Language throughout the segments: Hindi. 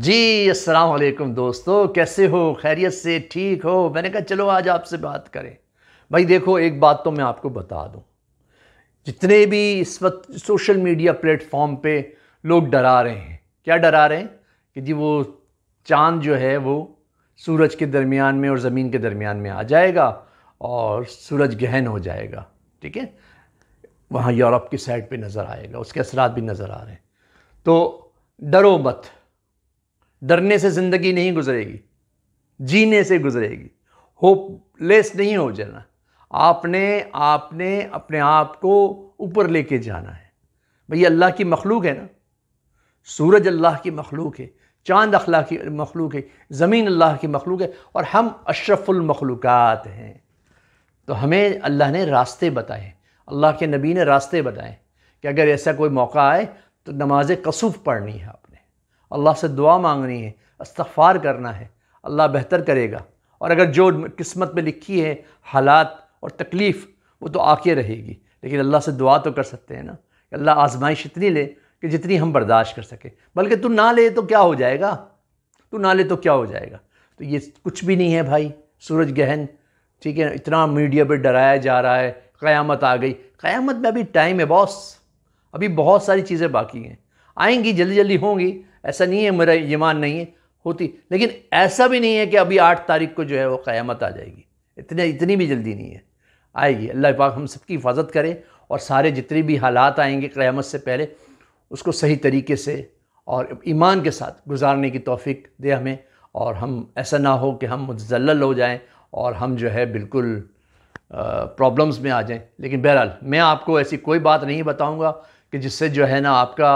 जी अस्सलाम वालेकुम दोस्तों कैसे हो खैरियत से ठीक हो मैंने कहा चलो आज आपसे बात करें भाई देखो एक बात तो मैं आपको बता दूं जितने भी इस वक्त सोशल मीडिया प्लेटफॉर्म पे लोग डरा रहे हैं क्या डरा रहे हैं कि जी वो चांद जो है वो सूरज के दरमियान में और ज़मीन के दरमियान में आ जाएगा और सूरज गहन हो जाएगा ठीक है वहाँ यूरोप की साइड पे नज़र आएगा उसके असरात भी नज़र आ रहे हैं तो डरो मत डरने से ज़िंदगी नहीं गुजरेगी जीने से गुजरेगी होपलेस नहीं हो जाना आपने आपने अपने आप को ऊपर लेके जाना है भैया अल्लाह की मखलूक है ना सूरज अल्लाह की मखलूक है चांद अखला की मखलूक है ज़मीन अल्लाह की मखलूक है और हम अशरफुलमखलूक़ात हैं तो हमें अल्लाह ने रास्ते बताए अल्लाह के नबी ने रास्ते बताए कि अगर ऐसा कोई मौका आए तो नमाज कसूफ पढ़नी है अल्लाह से दुआ मांगनी है इस्तफ़ार करना है अल्लाह बेहतर करेगा और अगर जो किस्मत में लिखी है हालात और तकलीफ़ वो तो आके रहेगी लेकिन अल्लाह से दुआ तो कर सकते हैं ना अल्लाह आजमाइश इतनी ले कि जितनी हम बर्दाश्त कर सकें बल्कि तू ना ले तो क्या हो जाएगा तू ना ले तो क्या हो जाएगा तो ये कुछ भी नहीं है भाई सूरज गहन ठीक है इतना मीडिया पर डराया जा रहा है क़यामत आ गई क़यामत में अभी टाइम है बॉस अभी बहुत सारी चीज़ें बाकी हैं आएंगी जल्दी जल्दी होंगी ऐसा नहीं है मेरा ईमान नहीं है होती लेकिन ऐसा भी नहीं है कि अभी आठ तारीख को जो है वो क़यामत आ जाएगी इतने इतनी भी जल्दी नहीं है आएगी अल्लाह पाक हम सबकी हिफाजत करें और सारे जितने भी हालात आएंगे क़्यामत से पहले उसको सही तरीके से और ईमान के साथ गुजारने की तोफ़ी दे हमें और हम ऐसा ना हो कि हम मुतजल हो जाएं और हम जो है बिल्कुल प्रॉब्लम्स में आ जाएं लेकिन बहरहाल मैं आपको ऐसी कोई बात नहीं बताऊँगा कि जिससे जो है ना आपका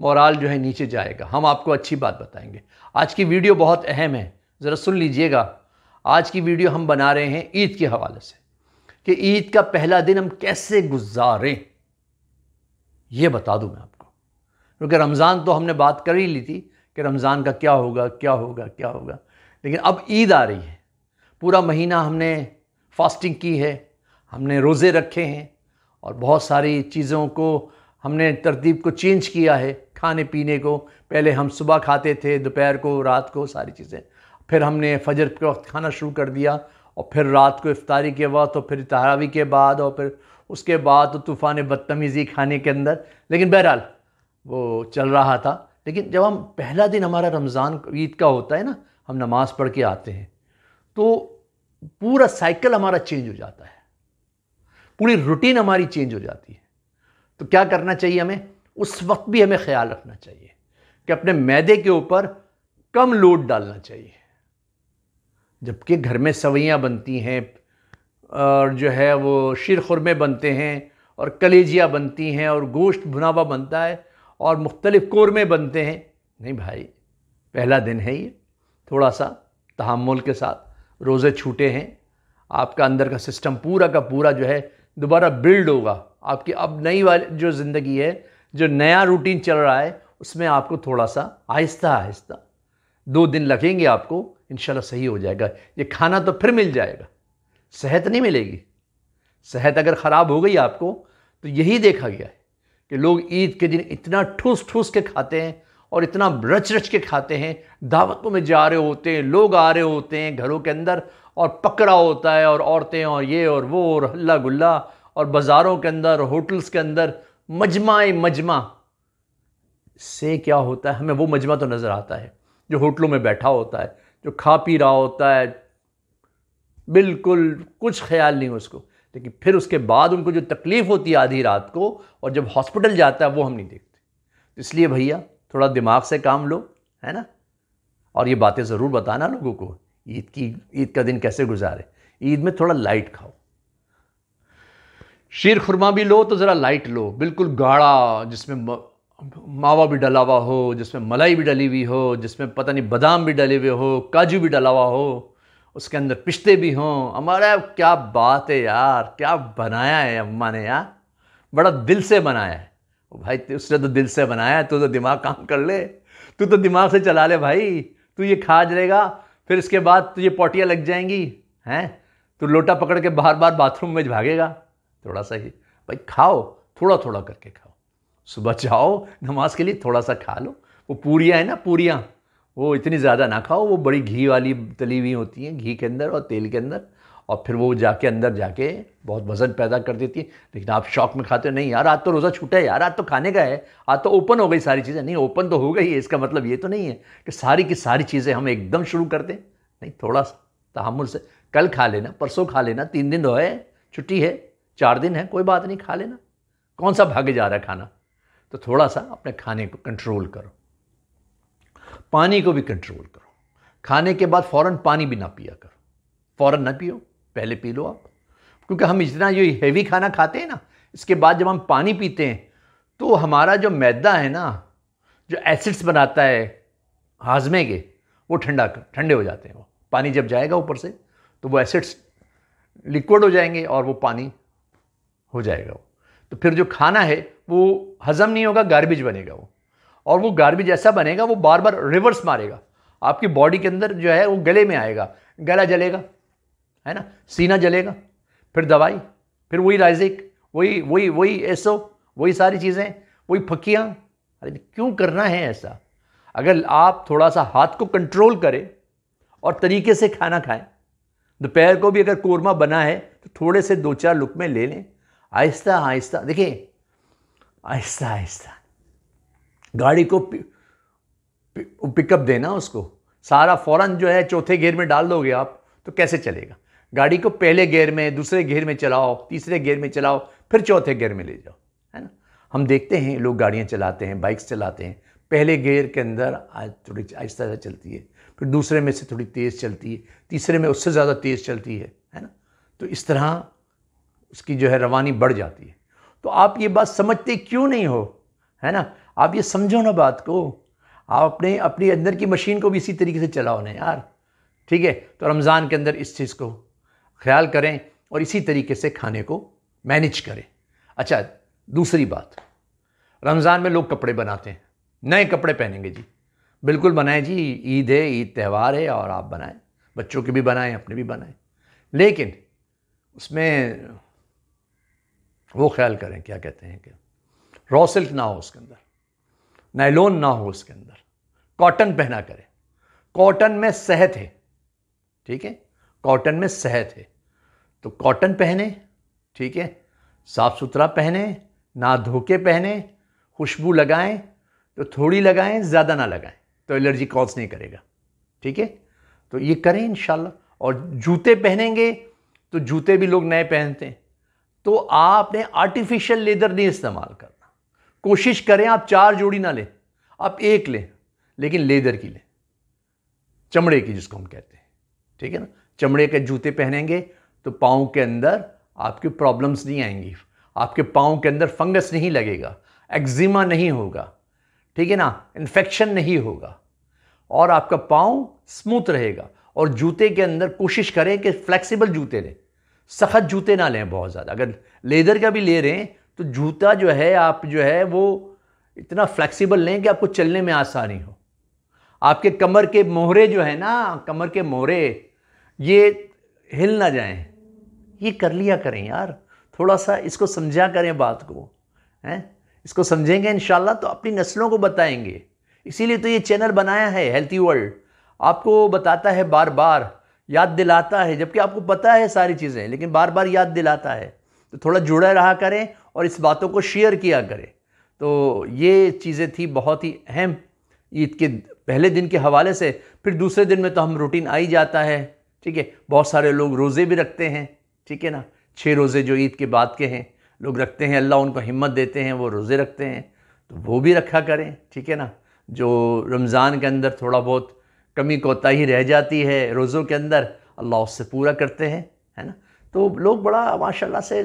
मोराल जो है नीचे जाएगा हम आपको अच्छी बात बताएंगे आज की वीडियो बहुत अहम है ज़रा सुन लीजिएगा आज की वीडियो हम बना रहे हैं ईद के हवाले से कि ईद का पहला दिन हम कैसे गुजारें ये बता दूँ मैं आपको क्योंकि रमज़ान तो हमने बात कर ही ली थी कि रमज़ान का क्या होगा क्या होगा क्या होगा लेकिन अब ईद आ रही है पूरा महीना हमने फास्टिंग की है हमने रोज़े रखे हैं और बहुत सारी चीज़ों को हमने तरतीब को चेंज किया है खाने पीने को पहले हम सुबह खाते थे दोपहर को रात को सारी चीज़ें फिर हमने फजर के वक्त खाना शुरू कर दिया और फिर रात को इफ्तारी के वक्त और फिर तारावी के बाद और फिर उसके बाद तो तूफ़ान बदतमीज़ी खाने के अंदर लेकिन बहरहाल वो चल रहा था लेकिन जब हम पहला दिन हमारा रमज़ान ईद का होता है ना हम नमाज़ पढ़ के आते हैं तो पूरा साइकिल हमारा चेंज हो जाता है पूरी रूटीन हमारी चेंज हो जाती है तो क्या करना चाहिए हमें उस वक्त भी हमें ख्याल रखना चाहिए कि अपने मैदे के ऊपर कम लोड डालना चाहिए जबकि घर में सवैयाँ बनती हैं और जो है वो शीर खुरमे बनते हैं और कलेजियाँ बनती हैं और गोश्त भुनावा बनता है और मुख्तलिफ़ कौरमे बनते हैं नहीं भाई पहला दिन है ये थोड़ा सा तहमुल के साथ रोज़े छूटे हैं आपका अंदर का सिस्टम पूरा का पूरा जो है दोबारा बिल्ड होगा आपकी अब नई वाली जो ज़िंदगी है जो नया रूटीन चल रहा है उसमें आपको थोड़ा सा आहिस्ता आहिस्ता दो दिन लगेंगे आपको इन सही हो जाएगा ये खाना तो फिर मिल जाएगा सेहत नहीं मिलेगी सेहत अगर ख़राब हो गई आपको तो यही देखा गया है कि लोग ईद के दिन इतना ठूस ठूस के खाते हैं और इतना रच रच के खाते हैं दावतों में जा रहे होते हैं लोग आ रहे होते हैं घरों के अंदर और पकड़ा होता है और औरतें और ये और वो और हल्ला गुल्ला और बाज़ारों के अंदर होटल्स के अंदर मजमा मजमा से क्या होता है हमें वो मजमा तो नज़र आता है जो होटलों में बैठा होता है जो खा पी रहा होता है बिल्कुल कुछ ख्याल नहीं उसको लेकिन फिर उसके बाद उनको जो तकलीफ़ होती है आधी रात को और जब हॉस्पिटल जाता है वो हम नहीं देखते तो इसलिए भैया थोड़ा दिमाग से काम लो है ना और ये बातें ज़रूर बताना लोगों को ईद की ईद का दिन कैसे गुजारे ईद में थोड़ा लाइट खाओ शीर खुरमा भी लो तो ज़रा लाइट लो बिल्कुल गाढ़ा जिसमें मावा भी डला हुआ हो जिसमें मलाई भी डली हुई हो जिसमें पता नहीं बादाम भी डले हुए हो काजू भी डला हुआ हो उसके अंदर पिस्ते भी हों हमारा क्या बात है यार क्या बनाया है अम्मा ने यार बड़ा दिल से बनाया है भाई उसने तो दिल से बनाया है तू तो दिमाग काम कर ले तू तो दिमाग से चला ले भाई तू ये खा जाएगा फिर इसके बाद तुझे पोटियाँ लग जाएंगी हैं तू लोटा पकड़ के बार बार बाथरूम में भागेगा थोड़ा सा ही भाई खाओ थोड़ा थोड़ा करके खाओ सुबह जाओ नमाज के लिए थोड़ा सा खा लो वो पूरियाँ है ना पूरियाँ वो इतनी ज़्यादा ना खाओ वो बड़ी घी वाली तली हुई होती हैं घी के अंदर और तेल के अंदर और फिर वो जाके अंदर जाके बहुत वज़न पैदा कर देती है लेकिन आप शौक में खाते हो नहीं यार आज तो रोज़ा छूटा है यार आज तो खाने का है आज तो ओपन हो गई सारी चीज़ें नहीं ओपन तो हो गई है इसका मतलब ये तो नहीं है कि सारी की सारी चीज़ें हम एकदम शुरू कर दें नहीं थोड़ा सा तहमुल से कल खा लेना परसों खा लेना तीन दिन तो है छुट्टी है चार दिन है कोई बात नहीं खा लेना कौन सा भागे जा रहा है खाना तो थोड़ा सा अपने खाने को कंट्रोल करो पानी को भी कंट्रोल करो खाने के बाद फ़ौरन पानी भी ना पिया करो फ़ौरन ना पियो पहले पी लो आप क्योंकि हम इतना जो हैवी खाना खाते हैं ना इसके बाद जब हम पानी पीते हैं तो हमारा जो मैदा है ना जो एसिड्स बनाता है हाजमे के वो ठंडा कर ठंडे हो जाते हैं वो पानी जब जाएगा ऊपर से तो वो एसिड्स लिक्विड हो जाएंगे और वो पानी हो जाएगा वो तो फिर जो खाना है वो हज़म नहीं होगा गार्बेज बनेगा वो और वो गार्बेज ऐसा बनेगा वो बार बार रिवर्स मारेगा आपकी बॉडी के अंदर जो है वो गले में आएगा गला जलेगा है ना सीना जलेगा फिर दवाई फिर वही राइजिक वही वही वही ऐसो वही सारी चीज़ें वही फकियाँ अरे क्यों करना है ऐसा अगर आप थोड़ा सा हाथ को कंट्रोल करें और तरीके से खाना खाएं दोपहर को भी अगर कोरमा बना है तो थोड़े से दो चार लुक में ले लें आहिस्ता आहिस्ता देखिए आहिस्ता आहिस्ता गाड़ी को पि, पि, पिकअप देना उसको सारा फौरन जो है चौथे गेयर में डाल दोगे आप तो कैसे चलेगा गाड़ी को पहले गेयर में दूसरे गेयर में चलाओ तीसरे गेयर में चलाओ फिर चौथे गेयर में ले जाओ है ना हम देखते हैं लोग गाड़ियाँ चलाते हैं बाइक्स चलाते हैं पहले गेयर के अंदर आज थोड़ी आहिस्ता आहिस्ता चलती है फिर दूसरे में से थोड़ी तेज़ चलती है तीसरे में उससे ज़्यादा तेज़ चलती है है ना तो इस तरह उसकी जो है रवानी बढ़ जाती है तो आप ये बात समझते क्यों नहीं हो है ना आप ये समझो ना बात को आप अपने अपने अंदर की मशीन को भी इसी तरीके से चलाओ ना यार ठीक है तो रमज़ान के अंदर इस चीज़ को ख्याल करें और इसी तरीके से खाने को मैनेज करें अच्छा दूसरी बात रमज़ान में लोग कपड़े बनाते हैं नए कपड़े पहनेंगे जी बिल्कुल बनाएं जी ईद है ईद त्यौहार है और आप बनाएं बच्चों के भी बनाएं अपने भी बनाएं लेकिन उसमें वो ख्याल करें क्या कहते हैं कि रॉ सिल्क ना हो उसके अंदर नाइलोन ना हो उसके अंदर कॉटन पहना करें कॉटन में सेहत है ठीक है कॉटन में सेहत है तो कॉटन पहने ठीक है साफ़ सुथरा पहने ना धोके पहने खुशबू लगाएं तो थोड़ी लगाएं ज़्यादा ना लगाएं तो एलर्जी कॉज नहीं करेगा ठीक है तो ये करें इन और जूते पहनेंगे तो जूते भी लोग नए पहनते हैं तो आपने आर्टिफिशियल लेदर नहीं इस्तेमाल करना कोशिश करें आप चार जोड़ी ना लें आप एक लें लेकिन लेदर की लें चमड़े की जिसको हम कहते हैं ठीक है ना चमड़े के जूते पहनेंगे तो पाँव के अंदर आपकी प्रॉब्लम्स नहीं आएंगी आपके पाँव के अंदर फंगस नहीं लगेगा एक्जिमा नहीं होगा ठीक है ना इन्फेक्शन नहीं होगा और आपका पाँव स्मूथ रहेगा और जूते के अंदर कोशिश करें कि फ्लेक्सिबल जूते लें सख्त जूते ना लें बहुत ज़्यादा अगर लेदर का भी ले रहे हैं तो जूता जो है आप जो है वो इतना फ्लेक्सिबल लें कि आपको चलने में आसानी हो आपके कमर के मोहरे जो है ना कमर के मोहरे ये हिल ना जाएं ये कर लिया करें यार थोड़ा सा इसको समझा करें बात को हैं इसको समझेंगे इन तो अपनी नस्लों को बताएंगे इसीलिए तो ये चैनल बनाया है हेल्थी वर्ल्ड आपको बताता है बार बार याद दिलाता है जबकि आपको पता है सारी चीज़ें लेकिन बार बार याद दिलाता है तो थोड़ा जुड़े रहा करें और इस बातों को शेयर किया करें तो ये चीज़ें थी बहुत ही अहम ईद के पहले दिन के हवाले से फिर दूसरे दिन में तो हम रूटीन आ ही जाता है ठीक है बहुत सारे लोग रोज़े भी रखते हैं ठीक है ना छः रोज़े जो ईद के बाद के हैं लोग रखते हैं अल्लाह उनको हिम्मत देते हैं वो रोज़े रखते हैं तो वो भी रखा करें ठीक है ना जो रमज़ान के अंदर थोड़ा बहुत कमी कोताही रह जाती है रोज़ों के अंदर अल्लाह उससे पूरा करते हैं है ना तो लोग बड़ा माशाल्लाह से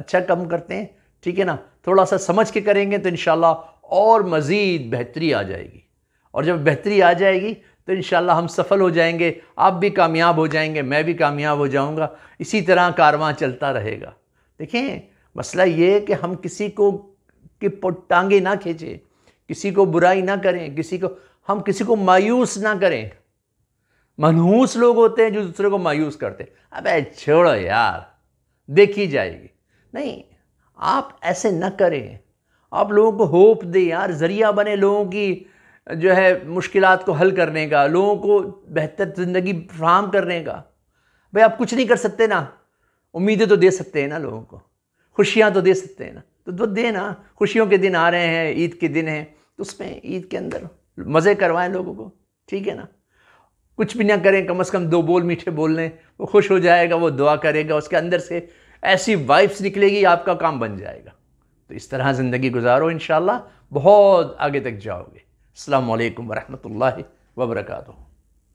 अच्छा कम करते हैं ठीक है ना थोड़ा सा समझ के करेंगे तो इन और मज़ीद बेहतरी आ जाएगी और जब बेहतरी आ जाएगी तो इन हम सफल हो जाएंगे आप भी कामयाब हो जाएंगे मैं भी कामयाब हो जाऊँगा इसी तरह कारवां चलता रहेगा देखें मसला ये है कि हम किसी को कि टांगे ना खींचें किसी को बुराई ना करें किसी को हम किसी को मायूस ना करें मनहूस लोग होते हैं जो दूसरे को मायूस करते हैं अबे छोड़ो यार देखी जाएगी नहीं आप ऐसे न करें आप लोगों को होप दें यार ज़रिया बने लोगों की जो है मुश्किल को हल करने का लोगों को बेहतर ज़िंदगी फ्राहम करने का भाई आप कुछ नहीं कर सकते ना उम्मीदें तो दे सकते हैं ना लोगों को खुशियाँ तो दे सकते हैं ना तो, तो दे ना खुशियों के दिन आ रहे हैं ईद के दिन हैं तो उसमें ईद के अंदर मज़े करवाएं लोगों को ठीक है ना कुछ भी ना करें कम से कम दो बोल मीठे बोल लें वो खुश हो जाएगा वो दुआ करेगा उसके अंदर से ऐसी वाइब्स निकलेगी आपका काम बन जाएगा तो इस तरह ज़िंदगी गुजारो इन बहुत आगे तक जाओगे अल्लाम वरहमल वबरकू